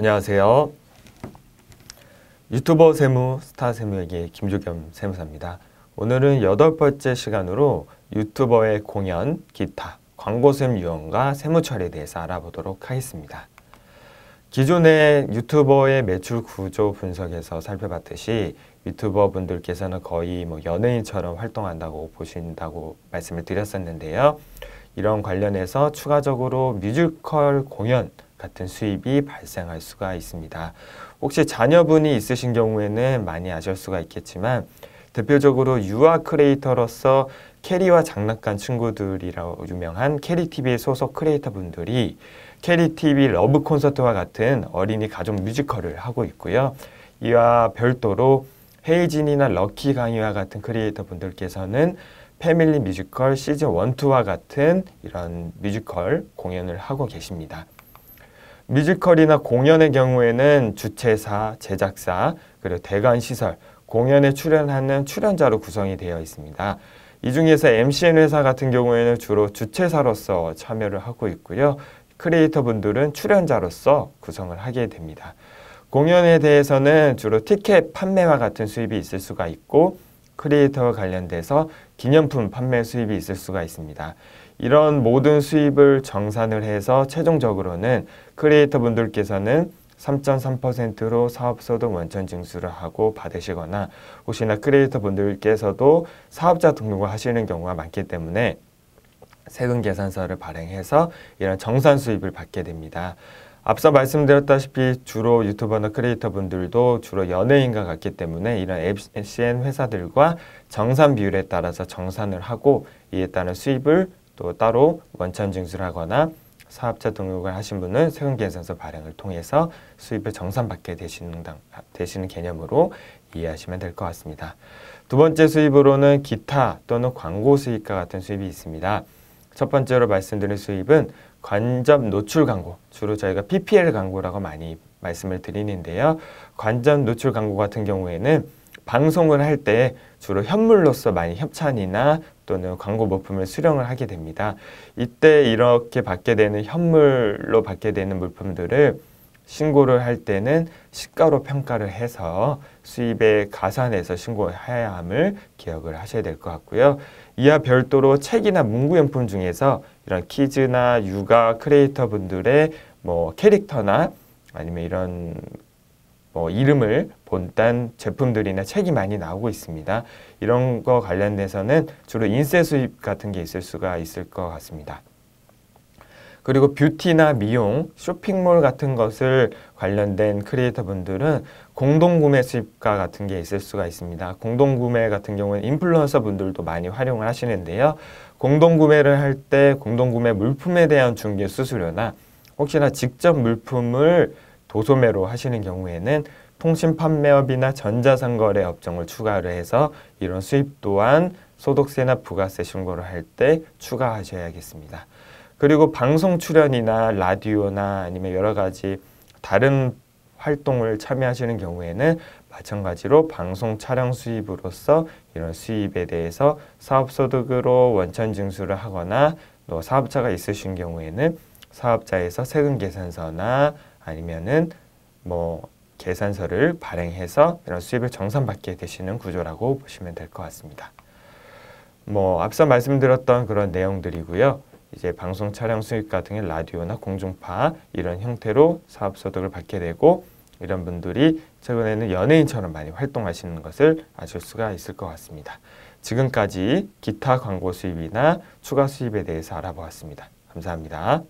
안녕하세요. 유튜버 세무, 스타 세무에게 김주겸 세무사입니다. 오늘은 여덟 번째 시간으로 유튜버의 공연, 기타, 광고수입 유형과 세무 처리에 대해서 알아보도록 하겠습니다. 기존의 유튜버의 매출 구조 분석에서 살펴봤듯이 유튜버 분들께서는 거의 뭐 연예인처럼 활동한다고 보신다고 말씀을 드렸었는데요. 이런 관련해서 추가적으로 뮤지컬 공연, 같은 수입이 발생할 수가 있습니다. 혹시 자녀분이 있으신 경우에는 많이 아실 수가 있겠지만 대표적으로 유아 크리에이터로서 캐리와 장난감 친구들이라고 유명한 캐리TV의 소속 크리에이터분들이 캐리TV 러브 콘서트와 같은 어린이 가족 뮤지컬을 하고 있고요. 이와 별도로 헤이진이나 럭키 강의와 같은 크리에이터분들께서는 패밀리 뮤지컬 시즌 원투와 같은 이런 뮤지컬 공연을 하고 계십니다. 뮤지컬이나 공연의 경우에는 주최사, 제작사, 그리고 대관시설, 공연에 출연하는 출연자로 구성이 되어 있습니다. 이 중에서 MCN 회사 같은 경우에는 주로 주최사로서 참여를 하고 있고요. 크리에이터 분들은 출연자로서 구성을 하게 됩니다. 공연에 대해서는 주로 티켓 판매와 같은 수입이 있을 수가 있고 크리에이터와 관련돼서 기념품 판매 수입이 있을 수가 있습니다. 이런 모든 수입을 정산을 해서 최종적으로는 크리에이터 분들께서는 3.3%로 사업소득 원천 징수를 하고 받으시거나 혹시나 크리에이터 분들께서도 사업자 등록을 하시는 경우가 많기 때문에 세금 계산서를 발행해서 이런 정산 수입을 받게 됩니다. 앞서 말씀드렸다시피 주로 유튜버나 크리에이터 분들도 주로 연예인과 같기 때문에 이런 FCN 회사들과 정산 비율에 따라서 정산을 하고 이에 따른 수입을 또 따로 원천 징수를 하거나 사업자 등록을 하신 분은 세금계산서 발행을 통해서 수입을 정산받게 되시는, 되시는 개념으로 이해하시면 될 것 같습니다. 두 번째 수입으로는 기타 또는 광고 수입과 같은 수입이 있습니다. 첫 번째로 말씀드린 수입은 관접 노출 광고, 주로 저희가 PPL 광고라고 많이 말씀을 드리는데요. 관접 노출 광고 같은 경우에는 방송을 할 때 주로 현물로서 많이 협찬이나 또는 광고 물품을 수령을 하게 됩니다. 이때 이렇게 받게 되는 현물로 받게 되는 물품들을 신고를 할 때는 시가로 평가를 해서 수입에 가산해서 신고해야 함을 기억을 하셔야 될 것 같고요. 이와 별도로 책이나 문구용품 중에서 이런 키즈나 육아 크리에이터 분들의 뭐 캐릭터나 아니면 이런 뭐 이름을 본딴 제품들이나 책이 많이 나오고 있습니다. 이런 거 관련돼서는 주로 인쇄 수입 같은 게 있을 수가 있을 것 같습니다. 그리고 뷰티나 미용, 쇼핑몰 같은 것을 관련된 크리에이터분들은 공동구매 수입과 같은 게 있을 수가 있습니다. 공동구매 같은 경우는 인플루언서분들도 많이 활용을 하시는데요. 공동구매를 할 때 공동구매 물품에 대한 중개 수수료나 혹시나 직접 물품을 도소매로 하시는 경우에는 통신 판매업이나 전자상거래 업종을 추가를 해서 이런 수입 또한 소득세나 부가세 신고를 할 때 추가하셔야겠습니다. 그리고 방송 출연이나 라디오나 아니면 여러 가지 다른 활동을 참여하시는 경우에는 마찬가지로 방송 촬영 수입으로서 이런 수입에 대해서 사업소득으로 원천 징수를 하거나 또 사업자가 있으신 경우에는 사업자에서 세금 계산서나 아니면은 뭐 계산서를 발행해서 이런 수입을 정산받게 되시는 구조라고 보시면 될 것 같습니다. 뭐 앞서 말씀드렸던 그런 내용들이고요. 이제 방송 촬영 수익 같은 라디오나 공중파 이런 형태로 사업 소득을 받게 되고 이런 분들이 최근에는 연예인처럼 많이 활동하시는 것을 아실 수가 있을 것 같습니다. 지금까지 기타 광고 수입이나 추가 수입에 대해서 알아보았습니다. 감사합니다.